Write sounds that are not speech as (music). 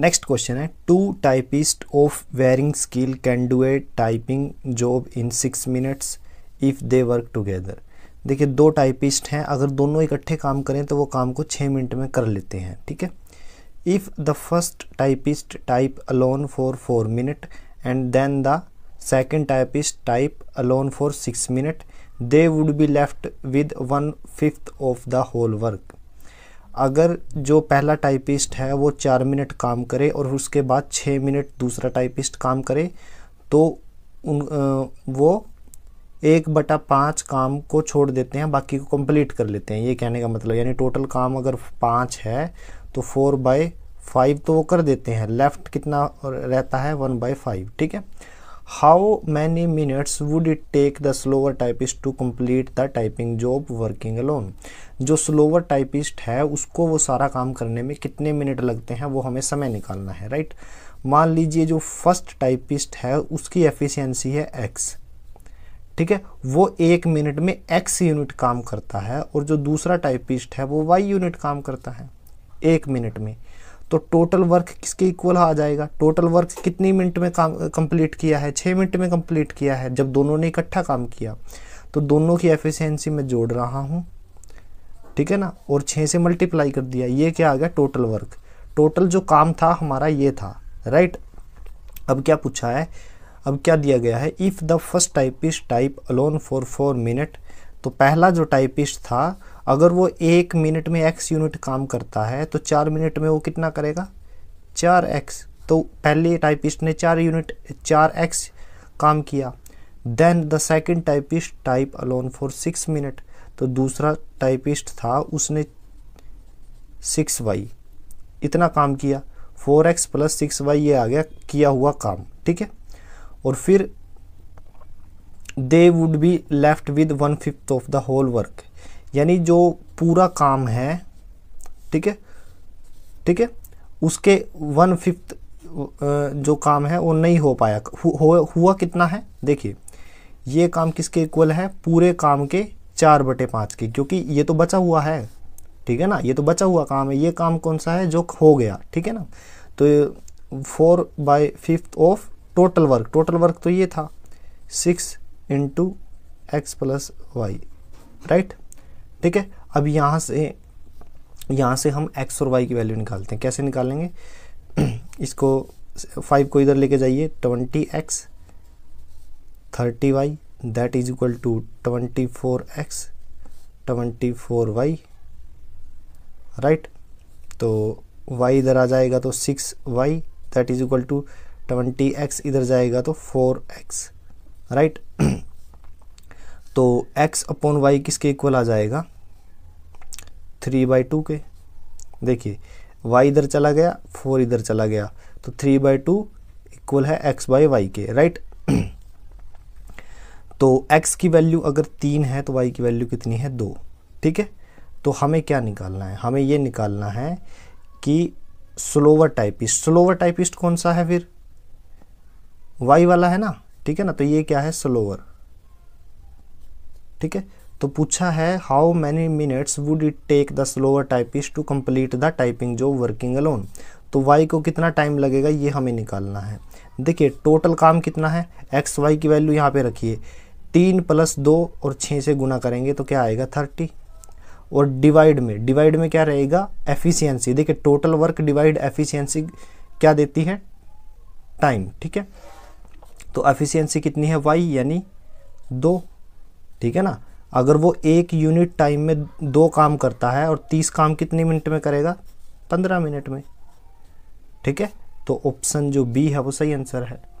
next question है two typist of varying skill can do a typing job in six minutes if they work together देखिए दो typist हैं अगर दोनों इकट्ठे काम करें तो वो काम को छः मिनट में कर लेते हैं ठीक है if the first typist type alone for four minute and then the second typist type alone for six minute they would be left with one fifth of the whole work अगर जो पहला typist है वो चार minute काम करे और उसके बाद छः मिनट दूसरा टाइपिस्ट काम करे तो उन वो एक बटा पाँच काम को छोड़ देते हैं बाकी को कंप्लीट कर लेते हैं ये कहने का मतलब यानी टोटल काम अगर पाँच है तो फोर बाय फाइव तो वो कर देते हैं लेफ़्ट कितना रहता है वन बाय फाइव ठीक है how many minutes would it take the slower typist to complete the typing job working alone जो slower typist है उसको वो सारा काम करने में कितने मिनट लगते हैं वो हमें समय निकालना है राइट मान लीजिए जो फर्स्ट टाइपिस्ट है उसकी एफिशिएंसी है एक्स ठीक है वो एक मिनट में एक्स यूनिट काम करता है और जो दूसरा टाइपिस्ट है वो वाई यूनिट काम करता है एक मिनट में तो टोटल वर्क किसके इक्वल आ जाएगा टोटल वर्क कितनी मिनट में काम कंप्लीट किया है छः मिनट में कंप्लीट किया है जब दोनों ने इकट्ठा काम किया तो दोनों की एफिशिएंसी में जोड़ रहा हूँ ठीक है ना और छः से मल्टीप्लाई कर दिया ये क्या आ गया टोटल वर्क टोटल जो काम था हमारा ये था राइट अब क्या पूछा है अब क्या दिया गया है if the first typist type alone for four minute तो पहला जो टाइपिस्ट था अगर वो एक मिनट में एक्स यूनिट काम करता है तो चार मिनट में वो कितना करेगा चार एक्स तो पहले टाइपिस्ट ने चार यूनिट चार एक्स काम किया then the second typist type alone for six minute तो दूसरा टाइपिस्ट था उसने सिक्स वाई इतना काम किया four X plus six Y ये आ गया किया हुआ काम ठीक है और फिर they would be left with one fifth of the whole work यानी जो पूरा काम है ठीक है ठीक है उसके वन फिफ्थ जो काम है वो नहीं हो पाया हु, हो, हुआ कितना है देखिए ये काम किसके इक्वल है पूरे काम के चार बटे पाँच के क्योंकि ये तो बचा हुआ है ठीक है ना ये तो बचा हुआ काम है ये काम कौन सा है जो हो गया ठीक है ना तो four by fifth of total work total work तो ये था six into X plus Y right ठीक है अब यहाँ से यहाँ से हम एक्स और वाई की वैल्यू निकालते हैं कैसे निकालेंगे (clears throat) इसको फाइव को इधर लेके जाइए twenty X thirty Y that is equal to twenty four X twenty four Y right तो वाई इधर आ जाएगा तो six Y that is equal to twenty X इधर जाएगा तो फोर एक्स राइट तो x अपॉन वाई किसके इक्वल आ जाएगा थ्री बाई टू के देखिए y इधर चला गया फोर इधर चला गया तो थ्री बाई टू इक्वल है x बाई वाई के राइट (clears throat) तो x की वैल्यू अगर तीन है तो y की वैल्यू कितनी है दो ठीक है तो हमें क्या निकालना है हमें ये निकालना है कि स्लोवर टाइपिस्ट स्लोवर टाइपिस्ट कौन सा है फिर वाई वाला है ना ठीक है ना तो ये क्या है स्लोवर ठीक है तो पूछा है how many minutes would it take the slower typist to complete the typing job working alone तो वाई को कितना टाइम लगेगा ये हमें निकालना है देखिए टोटल काम कितना है एक्स वाई की वैल्यू यहाँ पे रखिए तीन प्लस दो और छः से गुना करेंगे तो क्या आएगा थर्टी और डिवाइड में डिवाइड में क्या रहेगा एफिशिएंसी देखिए टोटल वर्क डिवाइड एफिशिएंसी क्या देती है टाइम ठीक है तो एफिशिएंसी कितनी है वाई यानी दो ठीक है ना अगर वो एक यूनिट टाइम में दो काम करता है और तीस काम कितने मिनट में करेगा पंद्रह मिनट में ठीक है तो ऑप्शन जो बी है वो सही आंसर है